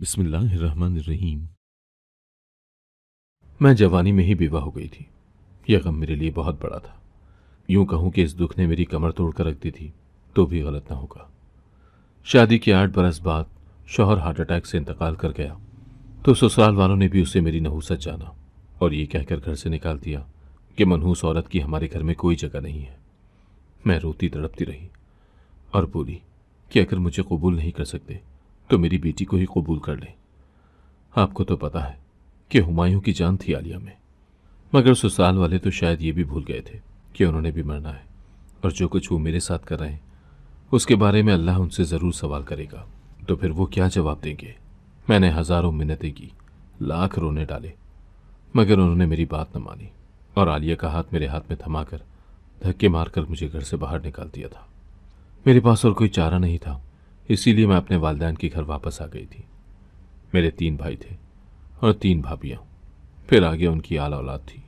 बिस्मिल्लाहिर्रहमानिर्रहीम मैं जवानी में ही विवाह हो गई थी यह गम मेरे लिए बहुत बड़ा था यूं कहूं कि इस दुख ने मेरी कमर तोड़कर रख दी थी तो भी गलत ना होगा शादी के आठ बरस बाद शोहर हार्ट अटैक से इंतकाल कर गया तो ससुराल वालों ने भी उसे मेरी नहूसत जाना और ये कहकर घर से निकाल दिया कि मनहूस औरत की हमारे घर में कोई जगह नहीं है मैं रोती तड़पती रही और बोली कि अगर मुझे कबूल नहीं कर सकते तो मेरी बेटी को ही कबूल कर लें आपको तो पता है कि हुमायूं की जान थी आलिया में मगर ससुराल वाले तो शायद ये भी भूल गए थे कि उन्होंने भी मरना है और जो कुछ वो मेरे साथ कर रहे हैं उसके बारे में अल्लाह उनसे ज़रूर सवाल करेगा तो फिर वो क्या जवाब देंगे मैंने हज़ारों मिन्नतें की लाख रोने डाले मगर उन्होंने मेरी बात न मानी और आलिया का हाथ मेरे हाथ में थमा कर धक्के मार कर मुझे घर से बाहर निकाल दिया था मेरे पास और कोई चारा नहीं था इसीलिए मैं अपने वालदेन के घर वापस आ गई थी मेरे तीन भाई थे और तीन भाभियाँ फिर आगे उनकी आला औलाद थी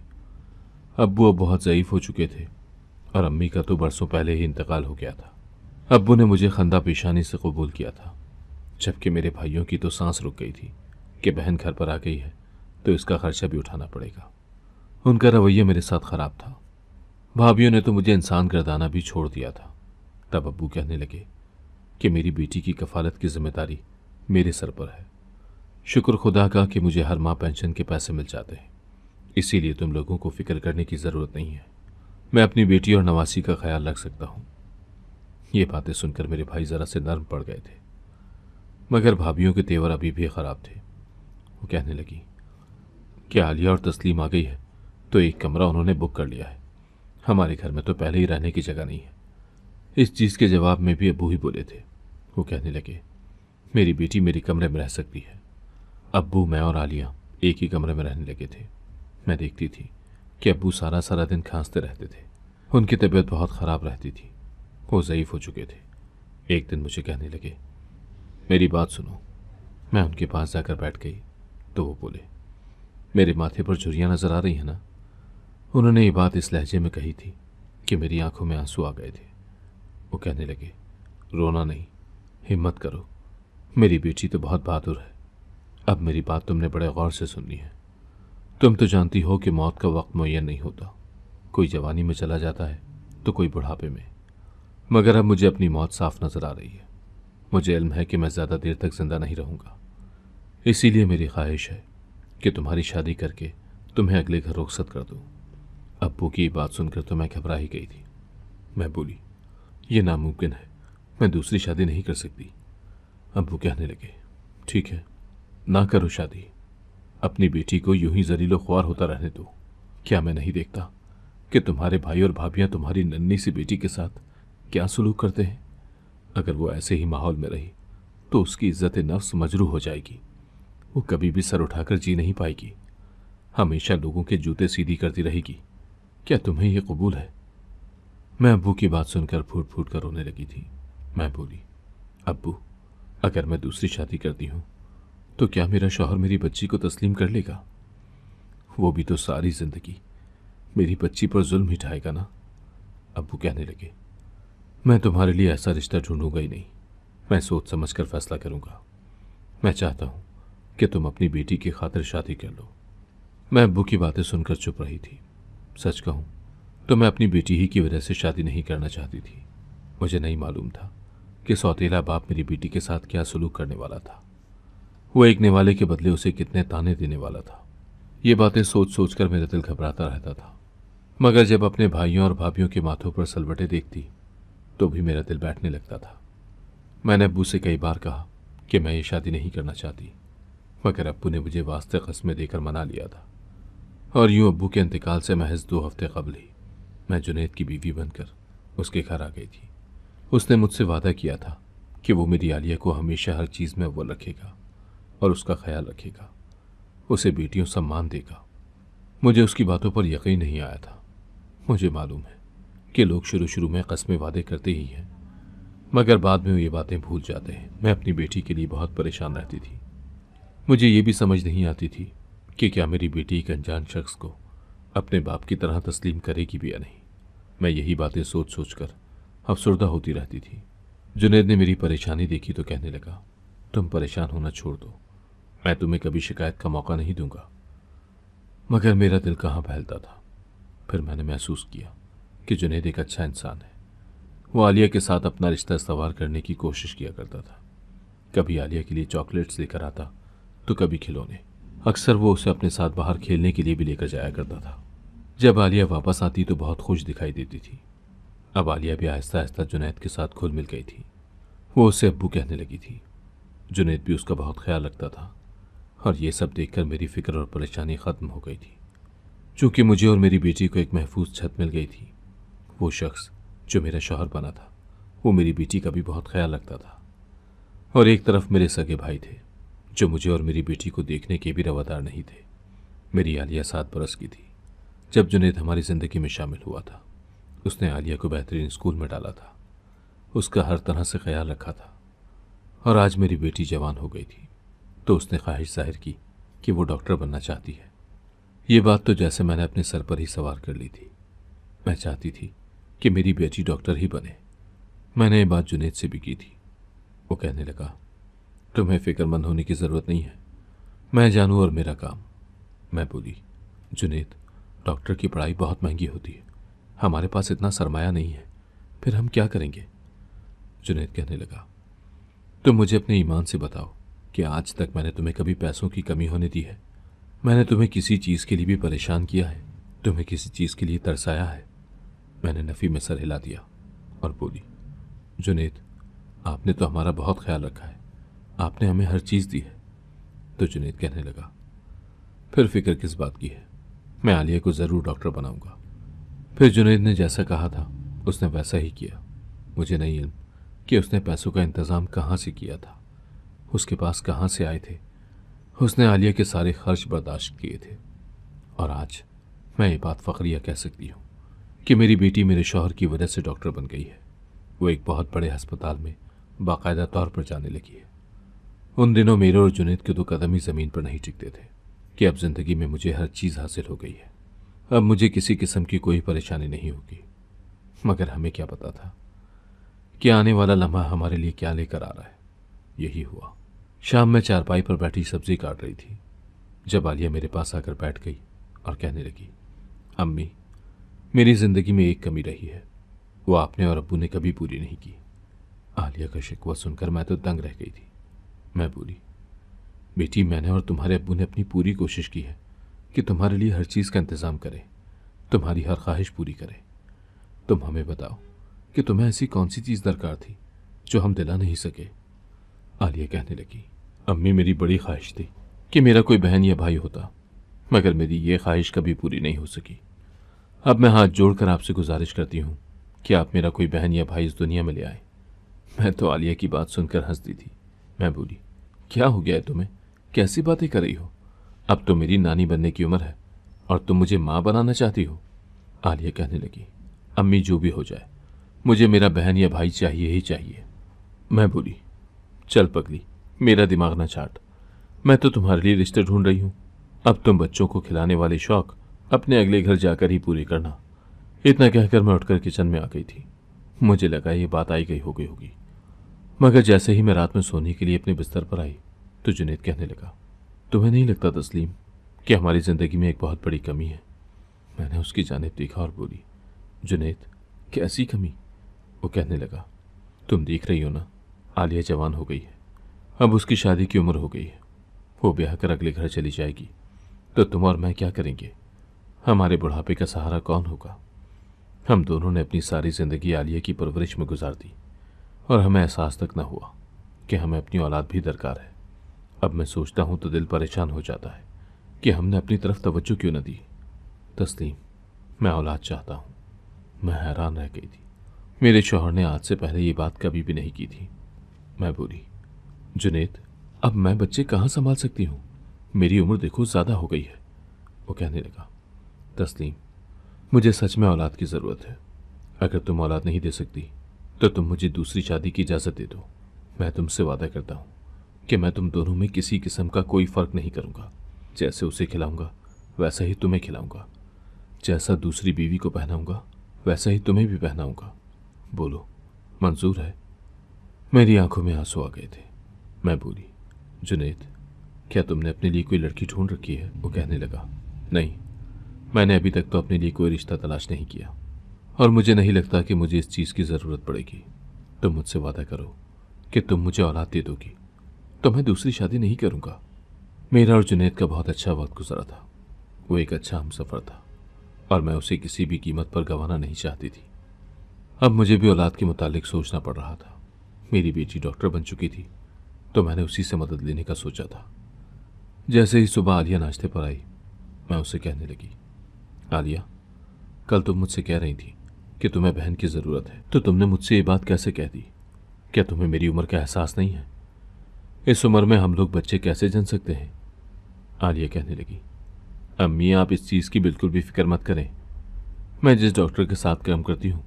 अबू अब बहुत ज़यीफ़ हो चुके थे और अम्मी का तो बरसों पहले ही इंतकाल हो गया था अबू ने मुझे खंदा पेशानी से कबूल किया था जबकि मेरे भाइयों की तो सांस रुक गई थी कि बहन घर पर आ गई है तो इसका खर्चा भी उठाना पड़ेगा उनका रवैया मेरे साथ ख़राब था भाभीियों ने तो मुझे इंसान गर्दाना भी छोड़ दिया था तब अब्बू कहने लगे कि मेरी बेटी की कफालत की जिम्मेदारी मेरे सर पर है शुक्र खुदा का कि मुझे हर माह पेंशन के पैसे मिल जाते हैं इसीलिए तुम लोगों को फिक्र करने की ज़रूरत नहीं है मैं अपनी बेटी और नवासी का ख्याल रख सकता हूँ ये बातें सुनकर मेरे भाई ज़रा से नर्म पड़ गए थे मगर भाभीियों के तेवर अभी भी ख़राब थे वो कहने लगी कि आलिया और तस्लीम आ गई है तो एक कमरा उन्होंने बुक कर लिया है हमारे घर में तो पहले ही रहने की जगह नहीं है इस चीज़ के जवाब में भी अबू ही बोले थे वो कहने लगे मेरी बेटी मेरे कमरे में रह सकती है अब्बू मैं और आलिया एक ही कमरे में रहने लगे थे मैं देखती थी कि अब्बू सारा सारा दिन खांसते रहते थे उनकी तबीयत बहुत ख़राब रहती थी वो ज़यीफ़ हो चुके थे एक दिन मुझे कहने लगे मेरी बात सुनो मैं उनके पास जाकर बैठ गई तो वो बोले मेरे माथे पर झुरियाँ नज़र आ रही हैं ना उन्होंने ये बात इस लहजे में कही थी कि मेरी आंखों में आंसू आ गए थे वो कहने लगे रोना नहीं हिम्मत करो मेरी बेटी तो बहुत बहादुर है अब मेरी बात तुमने बड़े गौर से सुननी है तुम तो जानती हो कि मौत का वक्त मुहैया नहीं होता कोई जवानी में चला जाता है तो कोई बुढ़ापे में मगर अब मुझे अपनी मौत साफ नज़र आ रही है मुझे इल्म है कि मैं ज़्यादा देर तक ज़िंदा नहीं रहूँगा इसीलिए मेरी ख्वाहिश है कि तुम्हारी शादी करके तुम्हें अगले घर रुखसत कर दूँ अबू की बात सुनकर तो मैं घबरा ही गई थी मैं बोली ये नामुमकिन है मैं दूसरी शादी नहीं कर सकती अब वो कहने लगे ठीक है ना करो शादी अपनी बेटी को यूं ही जरीलो ख्वार होता रहने दो क्या मैं नहीं देखता कि तुम्हारे भाई और भाभियाँ तुम्हारी नन्नी सी बेटी के साथ क्या सलूक करते हैं अगर वो ऐसे ही माहौल में रही तो उसकी इज्जत नफ्स मजरू हो जाएगी वो कभी भी सर उठाकर जी नहीं पाएगी हमेशा लोगों के जूते सीधी करती रहेगी क्या तुम्हें यह कबूल है मैं अबू की बात सुनकर फूट फूट कर रोने लगी थी मैं बोली अब्बू अगर मैं दूसरी शादी करती हूँ तो क्या मेरा शौहर मेरी बच्ची को तस्लीम कर लेगा वो भी तो सारी ज़िंदगी मेरी बच्ची पर जुल्म ही ढाएगा ना अबू कहने लगे मैं तुम्हारे लिए ऐसा रिश्ता ढूंढूंगा ही नहीं मैं सोच समझ कर फैसला करूंगा मैं चाहता हूँ कि तुम अपनी बेटी की खातिर शादी कर लो मैं अबू की बातें सुनकर चुप रही थी सच कहूँ तो मैं अपनी बेटी ही की वजह से शादी नहीं करना चाहती थी मुझे नहीं मालूम था कि सौतेला बाप मेरी बेटी के साथ क्या सलूक करने वाला था वो एक नेवाले के बदले उसे कितने ताने देने वाला था ये बातें सोच सोच कर मेरा दिल घबराता रहता था मगर जब अपने भाइयों और भाभीियों के माथों पर सलवटे देखती तो भी मेरा दिल बैठने लगता था मैंने अबू से कई बार कहा कि मैं ये शादी नहीं करना चाहती मगर अबू ने मुझे वास्ते कस्में देकर मना लिया था और यूं अबू के इंतकाल से महज दो हफ्ते कबल ही मैं जुनेद की बीवी बनकर उसके घर आ गई थी उसने मुझसे वादा किया था कि वो मेरी आलिया को हमेशा हर चीज़ में अव्वल रखेगा और उसका ख्याल रखेगा उसे बेटियों सम्मान देगा मुझे उसकी बातों पर यकीन नहीं आया था मुझे मालूम है कि लोग शुरू शुरू में कस्में वादे करते ही हैं मगर बाद में वो ये बातें भूल जाते हैं मैं अपनी बेटी के लिए बहुत परेशान रहती थी मुझे ये भी समझ नहीं आती थी कि क्या मेरी बेटी एक अनजान शख्स को अपने बाप की तरह तस्लीम करेगी भी या नहीं मैं यही बातें सोच सोच कर अफसरदा होती रहती थी जुनेद ने मेरी परेशानी देखी तो कहने लगा तुम परेशान होना छोड़ दो मैं तुम्हें कभी शिकायत का मौका नहीं दूंगा मगर मेरा दिल कहाँ फैलता था फिर मैंने महसूस किया कि जुनेद एक अच्छा इंसान है वो आलिया के साथ अपना रिश्ता सवार करने की कोशिश किया करता था कभी आलिया के लिए चॉकलेट्स लेकर आता तो कभी खिलौने अक्सर वो उसे अपने साथ बाहर खेलने के लिए भी लेकर जाया करता था जब आलिया वापस आती तो बहुत खुश दिखाई देती थी अब आलिया भी आहिस्ता आहिस्ता जुनैद के साथ खुल मिल गई थी वो उसे अबू कहने लगी थी जुनैद भी उसका बहुत ख्याल रखता था और ये सब देखकर मेरी फ़िक्र और परेशानी ख़त्म हो गई थी चूँकि मुझे और मेरी बेटी को एक महफूज छत मिल गई थी वो शख्स जो मेरा शोहर बना था वो मेरी बेटी का भी बहुत ख्याल रखता था और एक तरफ मेरे सगे भाई थे जो मुझे और मेरी बेटी को देखने के भी रवादार नहीं थे मेरी आलिया सात बरस की थी जब जुनेद हमारी ज़िंदगी में शामिल हुआ था उसने आलिया को बेहतरीन स्कूल में डाला था उसका हर तरह से ख्याल रखा था और आज मेरी बेटी जवान हो गई थी तो उसने ख्वाहिश जाहिर की कि वो डॉक्टर बनना चाहती है ये बात तो जैसे मैंने अपने सर पर ही सवार कर ली थी मैं चाहती थी कि मेरी बेटी डॉक्टर ही बने मैंने ये बात जुनेद से भी की थी वो कहने लगा तुम्हें फिक्रमंद होने की ज़रूरत नहीं है मैं जानूँ और मेरा काम मैं बोली जुनेद डॉक्टर की पढ़ाई बहुत महंगी होती है हमारे पास इतना सरमाया नहीं है फिर हम क्या करेंगे जुनेद कहने लगा तुम मुझे अपने ईमान से बताओ कि आज तक मैंने तुम्हें कभी पैसों की कमी होने दी है मैंने तुम्हें किसी चीज़ के लिए भी परेशान किया है तुम्हें किसी चीज़ के लिए तरसाया है मैंने नफ़ी में सर हिला दिया और बोली जुनेद आपने तो हमारा बहुत ख्याल रखा है आपने हमें हर चीज़ दी है तो जुनेद कहने लगा फिर फिक्र किस बात की है मैं आलिया को ज़रूर डॉक्टर बनाऊंगा फिर जुनेद ने जैसा कहा था उसने वैसा ही किया मुझे नहीं इल्म कि उसने पैसों का इंतज़ाम कहाँ से किया था उसके पास कहाँ से आए थे उसने आलिया के सारे खर्च बर्दाश्त किए थे और आज मैं ये बात फ़क्रिया कह सकती हूँ कि मेरी बेटी मेरे शोहर की वजह से डॉक्टर बन गई है वो एक बहुत बड़े अस्पताल में बाकायदा तौर पर जाने लगी है उन दिनों मेरे और जुनेद के दो कदम ही ज़मीन पर नहीं टिकते थे कि अब ज़िंदगी में मुझे हर चीज़ हासिल हो गई है अब मुझे किसी किस्म की कोई परेशानी नहीं होगी मगर हमें क्या पता था कि आने वाला लम्हा हमारे लिए क्या लेकर आ रहा है यही हुआ शाम में चारपाई पर बैठी सब्जी काट रही थी जब आलिया मेरे पास आकर बैठ गई और कहने लगी अम्मी मेरी ज़िंदगी में एक कमी रही है वो आपने और अबू ने कभी पूरी नहीं की आलिया का शिकवा सुनकर मैं तो दंग रह गई थी मैं बोली बेटी मैंने और तुम्हारे अबू ने अपनी पूरी कोशिश की है कि तुम्हारे लिए हर चीज़ का इंतज़ाम करें तुम्हारी हर ख्वाहिश पूरी करें तुम हमें बताओ कि तुम्हें ऐसी कौन सी चीज़ दरकार थी जो हम दिला नहीं सके आलिया कहने लगी अम्मी मेरी बड़ी ख्वाहिश थी कि मेरा कोई बहन या भाई होता मगर मेरी ये ख्वाहिश कभी पूरी नहीं हो सकी अब मैं हाथ जोड़कर आपसे गुजारिश करती हूँ कि आप मेरा कोई बहन या भाई इस दुनिया में ले आए मैं तो आलिया की बात सुनकर हंस दी थी मैं बोली क्या हो गया है तुम्हें कैसी बातें कर रही हो अब तो मेरी नानी बनने की उम्र है और तुम मुझे माँ बनाना चाहती हो आलिया कहने लगी अम्मी जो भी हो जाए मुझे मेरा बहन या भाई चाहिए ही चाहिए मैं बोली चल पगली मेरा दिमाग ना चाट मैं तो तुम्हारे लिए रिश्ते ढूंढ रही हूँ अब तुम बच्चों को खिलाने वाले शौक अपने अगले घर जाकर ही पूरे करना इतना कहकर मैं उठकर किचन में आ गई थी मुझे लगा ये बात आई गई हो गई होगी मगर जैसे ही मैं रात में सोने के लिए अपने बिस्तर पर आई तो जुनेद कहने लगा तुम्हें नहीं लगता तस्लीम कि हमारी ज़िंदगी में एक बहुत बड़ी कमी है मैंने उसकी जानब देखा और बोली जुनेद कैसी कमी वो कहने लगा तुम देख रही हो ना आलिया जवान हो गई है अब उसकी शादी की उम्र हो गई है वो ब्याह कर अगले घर चली जाएगी तो तुम और मैं क्या करेंगे हमारे बुढ़ापे का सहारा कौन होगा हम दोनों ने अपनी सारी ज़िंदगी आलिया की परवरिश में गुजार दी और हमें एहसास तक न हुआ कि हमें अपनी औलाद भी दरकार है अब मैं सोचता हूँ तो दिल परेशान हो जाता है कि हमने अपनी तरफ तवज्जो क्यों न दी तस्लीम मैं औलाद चाहता हूँ मैं हैरान रह गई थी मेरे शोहर ने आज से पहले ये बात कभी भी नहीं की थी मैं बोली जुनेद अब मैं बच्चे कहाँ संभाल सकती हूँ मेरी उम्र देखो ज़्यादा हो गई है वो कहने लगा तस्लीम मुझे सच में औलाद की ज़रूरत है अगर तुम औलाद नहीं दे सकती तो तुम मुझे दूसरी शादी की इजाज़त दे दो मैं तुमसे वादा करता हूँ कि मैं तुम दोनों में किसी किस्म का कोई फ़र्क नहीं करूँगा जैसे उसे खिलाऊँगा वैसा ही तुम्हें खिलाऊँगा जैसा दूसरी बीवी को पहनाऊंगा वैसा ही तुम्हें भी पहनाऊँगा बोलो मंजूर है मेरी आंखों में आंसू आ गए थे मैं बोली जुनेद क्या तुमने अपने लिए कोई लड़की ढूंढ रखी है वो कहने लगा नहीं मैंने अभी तक तो अपने लिए कोई रिश्ता तलाश नहीं किया और मुझे नहीं लगता कि मुझे इस चीज़ की ज़रूरत पड़ेगी तुम मुझसे वादा करो कि तुम मुझे औलाद दे दोगी तो मैं दूसरी शादी नहीं करूँगा मेरा और जुनेद का बहुत अच्छा वक्त गुजरा था वो एक अच्छा हम सफ़र था और मैं उसे किसी भी कीमत पर गंवाना नहीं चाहती थी अब मुझे भी औलाद के मुतालिक सोचना पड़ रहा था मेरी बेटी डॉक्टर बन चुकी थी तो मैंने उसी से मदद लेने का सोचा था जैसे ही सुबह आलिया नाश्ते पर आई मैं उसे कहने लगी आलिया कल तुम मुझसे कह रही थी कि तुम्हें बहन की ज़रूरत है तो तुमने मुझसे ये बात कैसे कह दी क्या तुम्हें मेरी उम्र का एहसास नहीं है इस उम्र में हम लोग बच्चे कैसे जन सकते हैं आलिया कहने लगी अम्मी आप इस चीज़ की बिल्कुल भी फिक्र मत करें मैं जिस डॉक्टर के साथ काम करती हूँ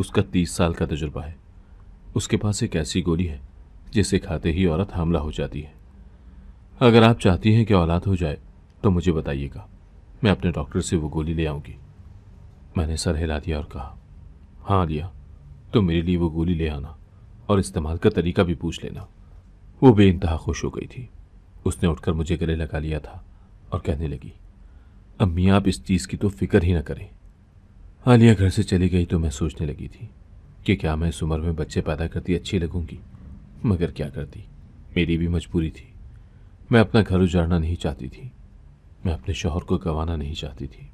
उसका तीस साल का तजुर्बा है उसके पास एक ऐसी गोली है जिसे खाते ही औरत हमला हो जाती है अगर आप चाहती हैं कि औलाद हो जाए तो मुझे बताइएगा मैं अपने डॉक्टर से वो गोली ले आऊँगी मैंने सर हिला दिया और कहा हाँ लिया तो मेरे लिए वो गोली ले आना और इस्तेमाल का तरीका भी पूछ लेना वो बेानतहा खुश हो गई थी उसने उठकर मुझे गले लगा लिया था और कहने लगी अम्मी आप इस चीज़ की तो फिक्र ही ना करें आलिया घर से चली गई तो मैं सोचने लगी थी कि क्या मैं इस उम्र में बच्चे पैदा करती अच्छी लगूंगी मगर क्या करती मेरी भी मजबूरी थी मैं अपना घर उजाड़ना नहीं चाहती थी मैं अपने शोहर को गंवाना नहीं चाहती थी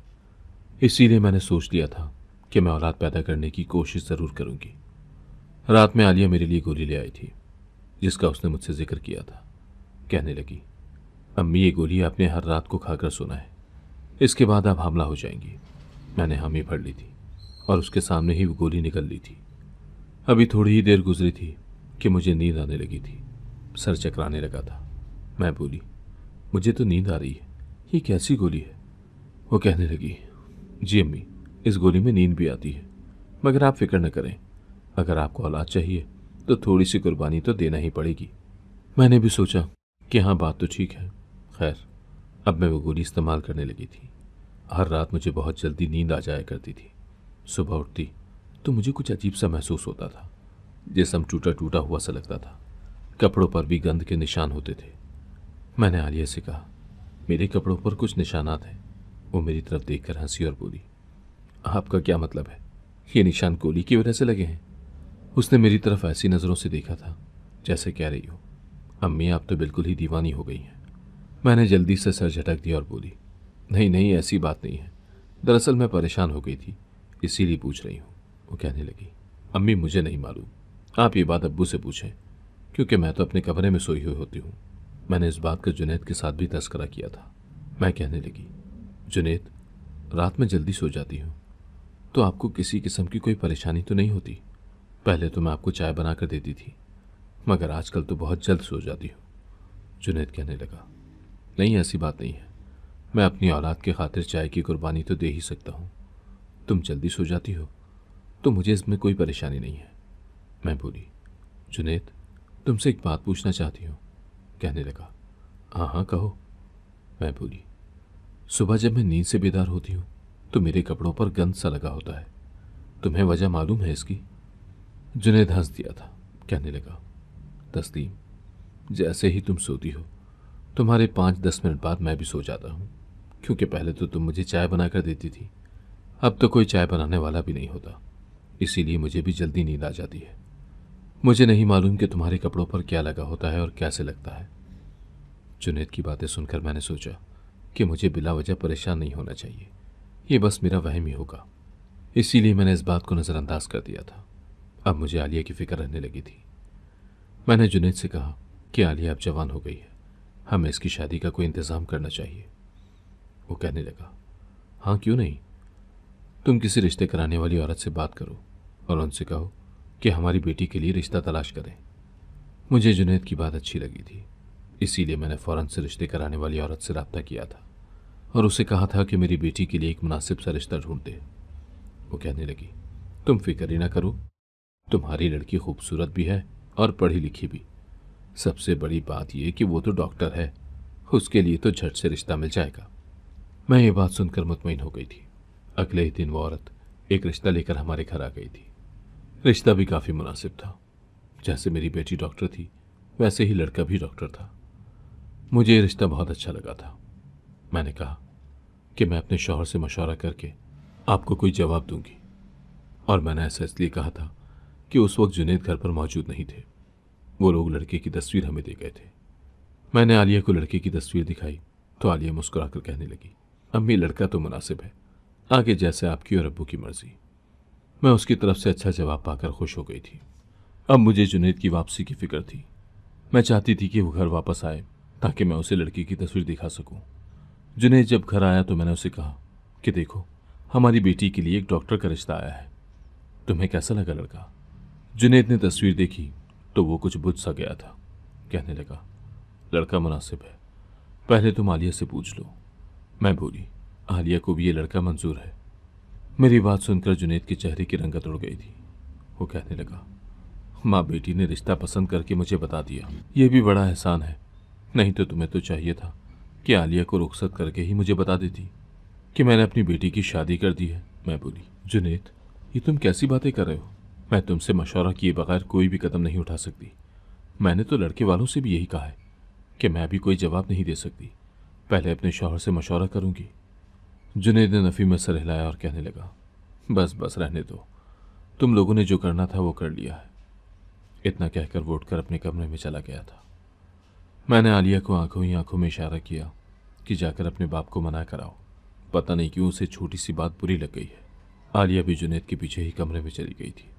इसीलिए मैंने सोच लिया था कि मैं औलाद पैदा करने की कोशिश ज़रूर करूँगी रात में आलिया मेरे लिए गोली ले आई थी जिसका उसने मुझसे जिक्र किया था कहने लगी अम्मी ये गोली आपने हर रात को खाकर सुना है इसके बाद आप हमला हो जाएंगी मैंने हामी भर ली थी और उसके सामने ही वो गोली निकल ली थी अभी थोड़ी ही देर गुजरी थी कि मुझे नींद आने लगी थी सर चकराने लगा था मैं बोली मुझे तो नींद आ रही है ये कैसी गोली है वो कहने लगी जी अम्मी इस गोली में नींद भी आती है मगर आप फिक्र न करें अगर आपको औलाद चाहिए तो थोड़ी सी कुर्बानी तो देना ही पड़ेगी मैंने भी सोचा कि हाँ बात तो ठीक है खैर अब मैं वो गोली इस्तेमाल करने लगी थी हर रात मुझे बहुत जल्दी नींद आ जाया करती थी सुबह उठती तो मुझे कुछ अजीब सा महसूस होता था जिसम टूटा टूटा हुआ सा लगता था कपड़ों पर भी गंद के निशान होते थे मैंने आलिया से कहा मेरे कपड़ों पर कुछ निशानात हैं वो मेरी तरफ देखकर हंसी और बोली आपका क्या मतलब है ये निशान गोली की वजह से लगे हैं उसने मेरी तरफ ऐसी नज़रों से देखा था जैसे कह रही हो अम्मी आप तो बिल्कुल ही दीवानी हो गई हैं मैंने जल्दी से सर झटक दिया और बोली नहीं नहीं ऐसी बात नहीं है दरअसल मैं परेशान हो गई थी इसीलिए पूछ रही हूँ वो कहने लगी अम्मी मुझे नहीं मालूम आप ये बात अब्बू से पूछें क्योंकि मैं तो अपने कमरे में सोई हुई होती हूँ मैंने इस बात का जुनेद के साथ भी तस्करा किया था मैं कहने लगी जुनेद रात में जल्दी सो जाती हूँ तो आपको किसी किस्म की कोई परेशानी तो नहीं होती पहले तो मैं आपको चाय बनाकर देती थी मगर आजकल तो बहुत जल्द सो जाती हूँ जुनेद कहने लगा नहीं ऐसी बात नहीं है मैं अपनी औलाद के खातिर चाय की कुर्बानी तो दे ही सकता हूँ तुम जल्दी सो जाती हो तो मुझे इसमें कोई परेशानी नहीं है मैं बोली जुनेद तुमसे एक बात पूछना चाहती हूँ कहने लगा हाँ हाँ कहो मैं बोली सुबह जब मैं नींद से बेदार होती हूँ तो मेरे कपड़ों पर गंद सा लगा होता है तुम्हें वजह मालूम है इसकी जुनेद हंस दिया था कहने लगा तस्लीम जैसे ही तुम सोती हो तुम्हारे पाँच दस मिनट बाद मैं भी सो जाता हूँ क्योंकि पहले तो तुम मुझे चाय बना कर देती थी अब तो कोई चाय बनाने वाला भी नहीं होता इसीलिए मुझे भी जल्दी नींद आ जाती है मुझे नहीं मालूम कि तुम्हारे कपड़ों पर क्या लगा होता है और कैसे लगता है जुनेद की बातें सुनकर मैंने सोचा कि मुझे बिला वजह परेशान नहीं होना चाहिए ये बस मेरा वहम ही होगा इसीलिए मैंने इस बात को नज़रअंदाज कर दिया था अब मुझे आलिया की फ़िक्र रहने लगी थी मैंने जुनेद से कहा कि आलिया अब जवान हो गई है हमें इसकी शादी का कोई इंतज़ाम करना चाहिए वो कहने लगा हाँ क्यों नहीं तुम किसी रिश्ते कराने वाली औरत से बात करो और उनसे कहो कि हमारी बेटी के लिए रिश्ता तलाश करें मुझे जुनेद की बात अच्छी लगी थी इसीलिए मैंने फ़ौरन से रिश्ते कराने वाली औरत से रबता किया था और उसे कहा था कि मेरी बेटी के लिए एक मुनासिब सा रिश्ता ढूंढ दे वो कहने लगी तुम फिक्र ही ना करो तुम्हारी लड़की खूबसूरत भी है और पढ़ी लिखी भी सबसे बड़ी बात यह कि वो तो डॉक्टर है उसके लिए तो झट से रिश्ता मिल जाएगा मैं ये बात सुनकर मुतमिन हो गई थी अगले ही दिन वो औरत एक रिश्ता लेकर हमारे घर आ गई थी रिश्ता भी काफ़ी मुनासिब था जैसे मेरी बेटी डॉक्टर थी वैसे ही लड़का भी डॉक्टर था मुझे ये रिश्ता बहुत अच्छा लगा था मैंने कहा कि मैं अपने शोहर से मशवरा करके आपको कोई जवाब दूंगी और मैंने ऐसा इसलिए कहा था कि उस वक्त जुनेद घर पर मौजूद नहीं थे वो लोग लड़के की तस्वीर हमें दे गए थे मैंने आलिया को लड़के की तस्वीर दिखाई तो आलिया मुस्कुरा कर कहने लगी अम्मी लड़का तो मुनासिब है आगे जैसे आपकी और अबू की मर्जी मैं उसकी तरफ से अच्छा जवाब पाकर खुश हो गई थी अब मुझे जुनेद की वापसी की फिक्र थी मैं चाहती थी कि वो घर वापस आए ताकि मैं उसे लड़की की तस्वीर दिखा सकूं। जुनेद जब घर आया तो मैंने उसे कहा कि देखो हमारी बेटी के लिए एक डॉक्टर का रिश्ता आया है तुम्हें कैसा लगा लड़का जुनेद ने तस्वीर देखी तो वो कुछ बुझ सा गया था कहने लगा लड़का मुनासिब है पहले तुम आलिया से पूछ लो मैं बोली आलिया को भी ये लड़का मंजूर है मेरी बात सुनकर जुनेद के चेहरे की रंगत उड़ गई थी वो कहने लगा माँ बेटी ने रिश्ता पसंद करके मुझे बता दिया ये भी बड़ा एहसान है नहीं तो तुम्हें तो चाहिए था कि आलिया को रुखसत करके ही मुझे बता देती कि मैंने अपनी बेटी की शादी कर दी है मैं बोली जुनेद ये तुम कैसी बातें कर रहे हो मैं तुमसे मशवरा किए बगैर कोई भी कदम नहीं उठा सकती मैंने तो लड़के वालों से भी यही कहा है कि मैं अभी कोई जवाब नहीं दे सकती पहले अपने शोहर से मशवरा करूँगी जुनेद ने नफ़ी में सर हिलाया और कहने लगा बस बस रहने दो तुम लोगों ने जो करना था वो कर लिया है इतना कहकर वो उठकर अपने कमरे में चला गया था मैंने आलिया को आंखों ही आंखों में इशारा किया कि जाकर अपने बाप को मना कराओ पता नहीं क्यों उसे छोटी सी बात बुरी लग गई है आलिया भी जुनेद के पीछे ही कमरे में चली गई थी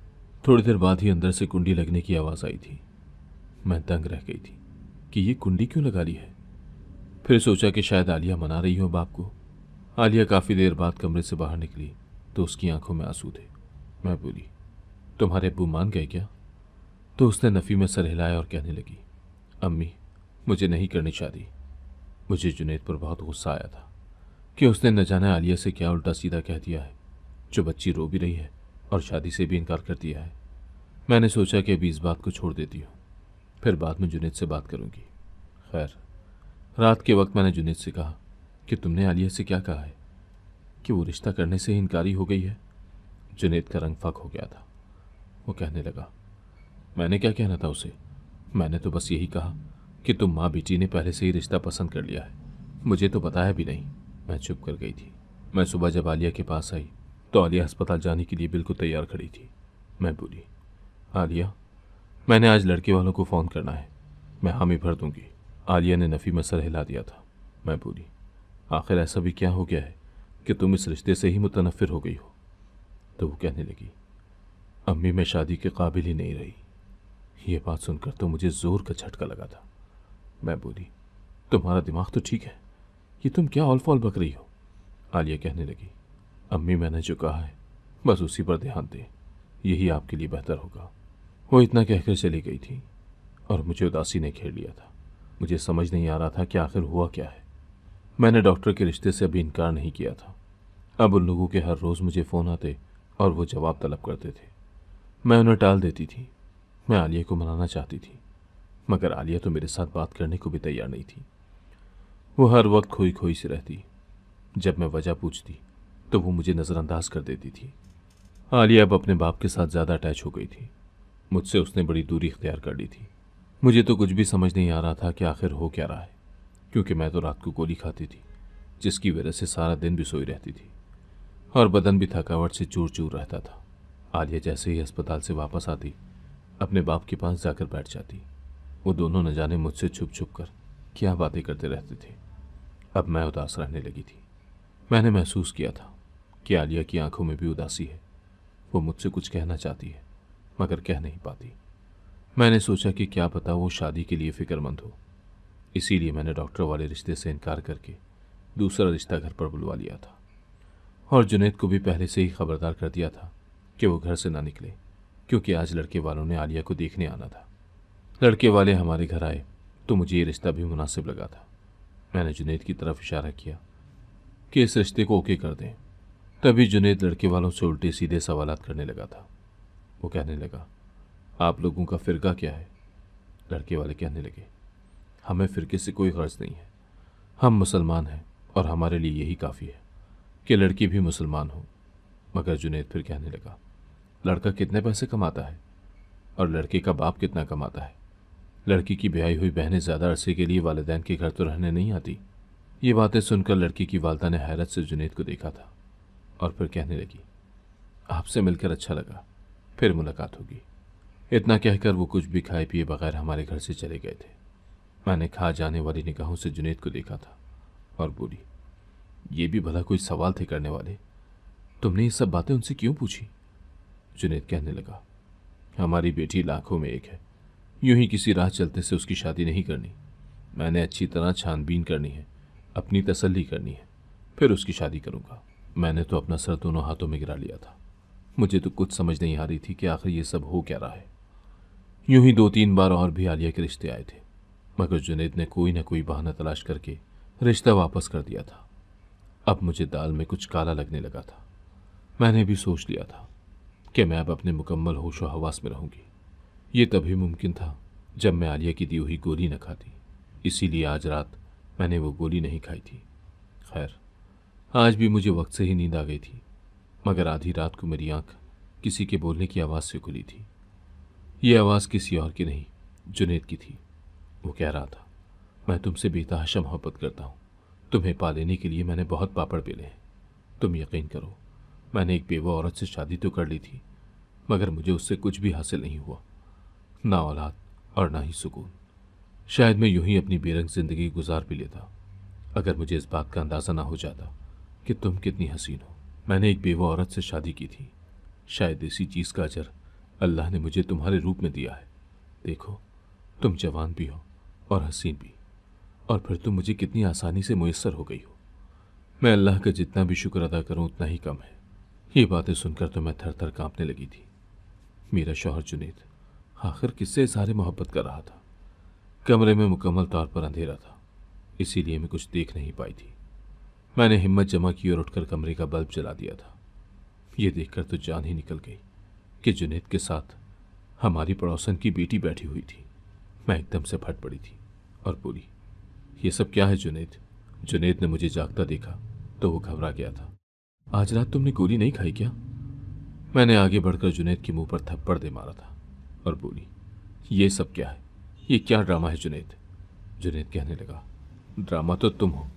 थोड़ी देर बाद ही अंदर से कुंडी लगने की आवाज़ आई थी मैं दंग रह गई थी कि ये कुंडी क्यों लगा ली है फिर सोचा कि शायद आलिया मना रही हो बाप को आलिया काफ़ी देर बाद कमरे से बाहर निकली तो उसकी आंखों में आंसू थे मैं बोली तुम्हारे अबू मान गए क्या तो उसने नफ़ी में सर हिलाया और कहने लगी अम्मी मुझे नहीं करनी शादी मुझे जुनेद पर बहुत गुस्सा आया था कि उसने न जाने आलिया से क्या उल्टा सीधा कह दिया है जो बच्ची रो भी रही है और शादी से भी इनकार कर दिया है मैंने सोचा कि अभी इस बात को छोड़ देती हूँ फिर बाद में जुनेद से बात करूँगी खैर रात के वक्त मैंने जुनेद से कहा कि तुमने आलिया से क्या कहा है कि वो रिश्ता करने से ही इनकारी हो गई है जुनेद का रंग फक हो गया था वो कहने लगा मैंने क्या कहना था उसे मैंने तो बस यही कहा कि तुम माँ बेटी ने पहले से ही रिश्ता पसंद कर लिया है मुझे तो बताया भी नहीं मैं चुप कर गई थी मैं सुबह जब आलिया के पास आई तो आलिया अस्पताल जाने के लिए बिल्कुल तैयार खड़ी थी मैं बोली आलिया मैंने आज लड़के वालों को फ़ोन करना है मैं हामी भर दूंगी आलिया ने नफ़ी में सर हिला दिया था मैं बोली आखिर ऐसा भी क्या हो गया है कि तुम इस रिश्ते से ही मुतनफ़िर हो गई हो तो वो कहने लगी अम्मी मैं शादी के काबिल ही नहीं रही ये बात सुनकर तो मुझे ज़ोर का झटका लगा था मैं बोली तुम्हारा दिमाग तो ठीक है कि तुम क्या ऑल फॉल बक रही हो आलिया कहने लगी अम्मी मैंने जो कहा है बस उसी पर ध्यान दें यही आपके लिए बेहतर होगा वो इतना कहकर चली गई थी और मुझे उदासी ने घेर लिया था मुझे समझ नहीं आ रहा था कि आखिर हुआ क्या है मैंने डॉक्टर के रिश्ते से अभी इनकार नहीं किया था अब उन लोगों के हर रोज़ मुझे फ़ोन आते और वो जवाब तलब करते थे मैं उन्हें टाल देती थी मैं आलिया को मनाना चाहती थी मगर आलिया तो मेरे साथ बात करने को भी तैयार नहीं थी वो हर वक्त खोई खोई से रहती जब मैं वजह पूछती तो वो मुझे नज़रअंदाज कर देती थी आलिया अब अपने बाप के साथ ज़्यादा अटैच हो गई थी मुझसे उसने बड़ी दूरी इख्तियार कर ली थी मुझे तो कुछ भी समझ नहीं आ रहा था कि आखिर हो क्या रहा है क्योंकि मैं तो रात को गोली खाती थी जिसकी वजह से सारा दिन भी सोई रहती थी और बदन भी थकावट से चूर चूर रहता था आलिया जैसे ही अस्पताल से वापस आती अपने बाप के पास जाकर बैठ जाती वो दोनों न जाने मुझसे छुप छुप कर क्या बातें करते रहते थे अब मैं उदास रहने लगी थी मैंने महसूस किया था कि आलिया की आंखों में भी उदासी है वो मुझसे कुछ कहना चाहती है मगर कह नहीं पाती मैंने सोचा कि क्या पता वो शादी के लिए फ़िक्रमंद हो इसीलिए मैंने डॉक्टर वाले रिश्ते से इनकार करके दूसरा रिश्ता घर पर बुलवा लिया था और जुनेद को भी पहले से ही खबरदार कर दिया था कि वो घर से ना निकले क्योंकि आज लड़के वालों ने आलिया को देखने आना था लड़के वाले हमारे घर आए तो मुझे ये रिश्ता भी मुनासिब लगा था मैंने जुनेद की तरफ इशारा किया कि इस रिश्ते को ओके कर दें तभी जुनेद लड़के वालों से उल्टे सीधे सवाल करने लगा था वो कहने लगा आप लोगों का फ़िरका क्या है लड़के वाले कहने लगे हमें फ़िरके से कोई गर्ज नहीं है हम मुसलमान हैं और हमारे लिए यही काफ़ी है कि लड़की भी मुसलमान हो मगर जुनेद फिर कहने लगा लड़का कितने पैसे कमाता है और लड़के का बाप कितना कमाता है लड़की की ब्याई हुई बहनें ज़्यादा अरसे के लिए वालदेन के घर तो रहने नहीं आती ये बातें सुनकर लड़की की वालदा ने हैरत से जुनेद को देखा था और फिर कहने लगी आपसे मिलकर अच्छा लगा फिर मुलाकात होगी इतना कहकर वो कुछ भी खाए पिए बगैर हमारे घर से चले गए थे मैंने खा जाने वाली निगाहों से जुनेद को देखा था और बोली ये भी भला कोई सवाल थे करने वाले तुमने ये सब बातें उनसे क्यों पूछी जुनेद कहने लगा हमारी बेटी लाखों में एक है यूं ही किसी राह चलते से उसकी शादी नहीं करनी मैंने अच्छी तरह छानबीन करनी है अपनी तसल्ली करनी है फिर उसकी शादी करूँगा मैंने तो अपना सर दोनों हाथों में गिरा लिया था मुझे तो कुछ समझ नहीं आ रही थी कि आखिर ये सब हो क्या रहा है यूं ही दो तीन बार और भी आलिया के रिश्ते आए थे मगर जुनेद ने कोई ना कोई बहाना तलाश करके रिश्ता वापस कर दिया था अब मुझे दाल में कुछ काला लगने लगा था मैंने भी सोच लिया था कि मैं अब अपने मुकम्मल होश हवास में रहूँगी ये तभी मुमकिन था जब मैं आलिया की दी हुई गोली न खाती इसीलिए आज रात मैंने वो गोली नहीं खाई थी खैर आज भी मुझे वक्त से ही नींद आ गई थी मगर आधी रात को मेरी आंख किसी के बोलने की आवाज़ से खुली थी ये आवाज़ किसी और की नहीं जुनेद की थी वो कह रहा था मैं तुमसे बेतहाशा मोहब्बत करता हूँ तुम्हें पा लेने के लिए मैंने बहुत पापड़ पेले हैं तुम यकीन करो मैंने एक बेवा औरत से शादी तो कर ली थी मगर मुझे उससे कुछ भी हासिल नहीं हुआ ना औलाद और ना ही सुकून शायद मैं यूं ही अपनी बेरंग ज़िंदगी गुजार भी लेता अगर मुझे इस बात का अंदाज़ा ना हो जाता कि तुम कितनी हसीन हो मैंने एक बेवा औरत से शादी की थी शायद इसी चीज़ का अजर अल्लाह ने मुझे तुम्हारे रूप में दिया है देखो तुम जवान भी हो और हसीन भी और फिर तुम मुझे कितनी आसानी से मैसर हो गई हो मैं अल्लाह का जितना भी शुक्र अदा करूं उतना ही कम है ये बातें सुनकर तो मैं थर थर काँपने लगी थी मेरा शौहर जुनेद आखिर किससे सारे मोहब्बत कर रहा था कमरे में मुकम्मल तौर पर अंधेरा था इसीलिए मैं कुछ देख नहीं पाई थी मैंने हिम्मत जमा की और उठकर कमरे का बल्ब जला दिया था ये देखकर तो जान ही निकल गई कि जुनेद के साथ हमारी पड़ोसन की बेटी बैठी हुई थी मैं एकदम से फट पड़ी थी और बोली ये सब क्या है जुनेद जुनेद ने मुझे जागता देखा तो वो घबरा गया था आज रात तुमने गोली नहीं खाई क्या मैंने आगे बढ़कर जुनेद के मुंह पर थप्पड़ दे मारा था और बोली ये सब क्या है ये क्या ड्रामा है जुनेद जुनेद कहने लगा ड्रामा तो तुम हो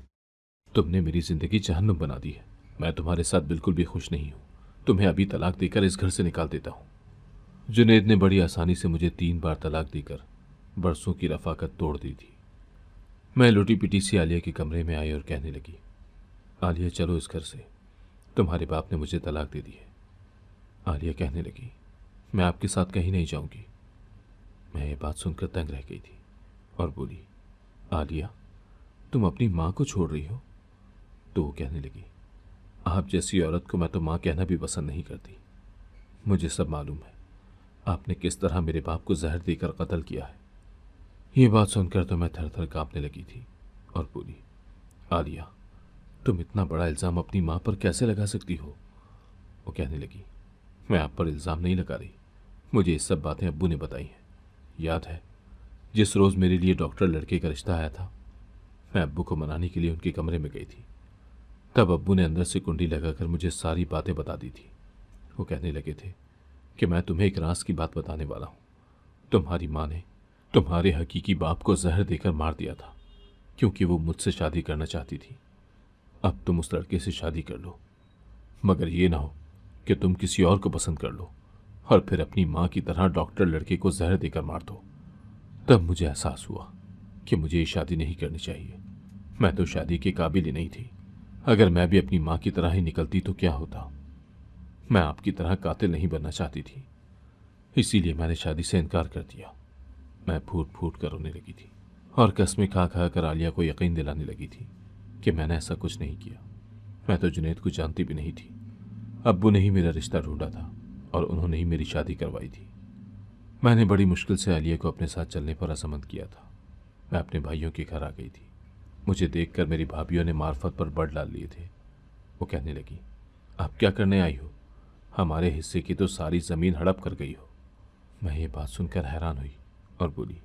तुमने मेरी जिंदगी जहन्नुम बना दी है मैं तुम्हारे साथ बिल्कुल भी खुश नहीं हूँ तुम्हें अभी तलाक देकर इस घर से निकाल देता हूँ जुनेद ने बड़ी आसानी से मुझे तीन बार तलाक देकर बरसों की रफाकत तोड़ दी थी मैं लुटी पिटी सी आलिया के कमरे में आई और कहने लगी आलिया चलो इस घर से तुम्हारे बाप ने मुझे तलाक दे दी है आलिया कहने लगी मैं आपके साथ कहीं नहीं जाऊंगी मैं ये बात सुनकर तंग रह गई थी और बोली आलिया तुम अपनी माँ को छोड़ रही हो तो वो कहने लगी आप जैसी औरत को मैं तो माँ कहना भी पसंद नहीं करती मुझे सब मालूम है आपने किस तरह मेरे बाप को जहर देकर कत्ल किया है ये बात सुनकर तो मैं थर थर काँपने लगी थी और बोली आलिया तुम इतना बड़ा इल्ज़ाम अपनी माँ पर कैसे लगा सकती हो वो कहने लगी मैं आप पर इल्ज़ाम नहीं लगा रही मुझे ये सब बातें अबू ने बताई हैं याद है जिस रोज़ मेरे लिए डॉक्टर लड़के का रिश्ता आया था मैं अबू को मनाने के लिए उनके कमरे में गई थी तब अब्बू ने अंदर से कुंडी लगाकर मुझे सारी बातें बता दी थी वो कहने लगे थे कि मैं तुम्हें एक रास की बात बताने वाला हूँ तुम्हारी माँ ने तुम्हारे हकीकी बाप को जहर देकर मार दिया था क्योंकि वो मुझसे शादी करना चाहती थी अब तुम उस लड़के से शादी कर लो मगर ये ना हो कि तुम किसी और को पसंद कर लो और फिर अपनी माँ की तरह डॉक्टर लड़के को जहर देकर मार दो तब मुझे एहसास हुआ कि मुझे ये शादी नहीं करनी चाहिए मैं तो शादी के काबिल ही नहीं थी अगर मैं भी अपनी माँ की तरह ही निकलती तो क्या होता मैं आपकी तरह कातिल नहीं बनना चाहती थी इसीलिए मैंने शादी से इनकार कर दिया मैं फूट फूट कर रोने लगी थी और कस्में खा खा कर आलिया को यकीन दिलाने लगी थी कि मैंने ऐसा कुछ नहीं किया मैं तो जुनेद को जानती भी नहीं थी अबू ने ही मेरा रिश्ता ढूंढा था और उन्होंने ही मेरी शादी करवाई थी मैंने बड़ी मुश्किल से आलिया को अपने साथ चलने पर असमंद किया था मैं अपने भाइयों के घर आ गई थी मुझे देखकर मेरी भाभीियों ने मार्फत पर बढ़ डाल लिए थे वो कहने लगी आप क्या करने आई हो हमारे हिस्से की तो सारी ज़मीन हड़प कर गई हो मैं ये बात सुनकर हैरान हुई और बोली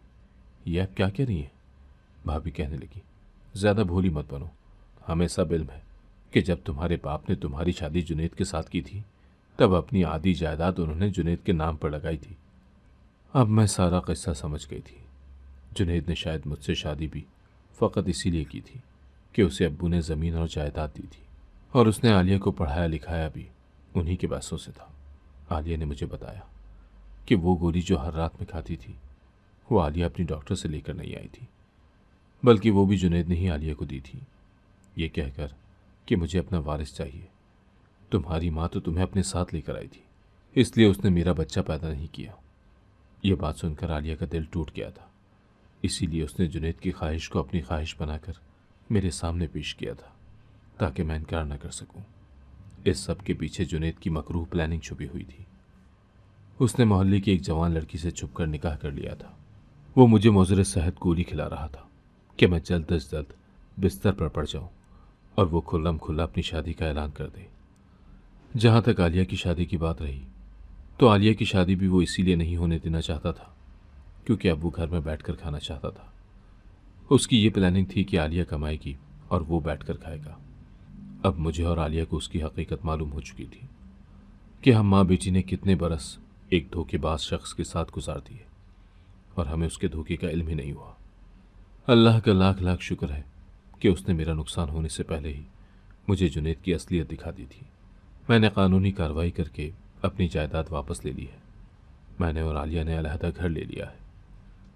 ये अब क्या कह रही हैं भाभी कहने लगी ज़्यादा भूली मत बनो हमें सब इल्म है कि जब तुम्हारे बाप ने तुम्हारी शादी जुनेद के साथ की थी तब अपनी आधी जायदाद उन्होंने जुनेद के नाम पर लगाई थी अब मैं सारा किस्सा समझ गई थी जुनेद ने शायद मुझसे शादी भी फ़कत इसीलिए की थी कि उसे अब्बू ने ज़मीन और जायदाद दी थी और उसने आलिया को पढ़ाया लिखाया भी उन्हीं के पैसों से था आलिया ने मुझे बताया कि वो गोली जो हर रात में खाती थी वो आलिया अपनी डॉक्टर से लेकर नहीं आई थी बल्कि वो भी जुनेद ने ही आलिया को दी थी ये कहकर कि मुझे अपना वारिस चाहिए तुम्हारी माँ तो तुम्हें अपने साथ लेकर आई थी इसलिए उसने मेरा बच्चा पैदा नहीं किया ये बात सुनकर आलिया का दिल टूट गया था इसीलिए उसने जुनेद की ख्वाहिश को अपनी ख्वाहिश बनाकर मेरे सामने पेश किया था ताकि मैं इनकार न कर सकूं। इस सब के पीछे जुनेद की मकरूह प्लानिंग छुपी हुई थी उसने मोहल्ले की एक जवान लड़की से छुप कर निकाह कर लिया था वो मुझे मोजर सेहत गोली खिला रहा था कि मैं जल्द अज जल्द बिस्तर पर पड़ जाऊं और वो खुल्लम खुल्ला अपनी शादी का ऐलान कर दे जहाँ तक आलिया की शादी की बात रही तो आलिया की शादी भी वो इसीलिए नहीं होने देना चाहता था क्योंकि अब वो घर में बैठकर खाना चाहता था उसकी ये प्लानिंग थी कि आलिया कमाएगी और वो बैठकर खाएगा अब मुझे और आलिया को उसकी हकीकत मालूम हो चुकी थी कि हम माँ बेटी ने कितने बरस एक धोखेबाज शख्स के साथ गुजार दिए और हमें उसके धोखे का इल्म ही नहीं हुआ अल्लाह का लाख लाख शुक्र है कि उसने मेरा नुकसान होने से पहले ही मुझे जुनेद की असलियत दिखा दी थी मैंने कानूनी कार्रवाई करके अपनी जायदाद वापस ले ली है मैंने और आलिया ने अलहदा घर ले लिया है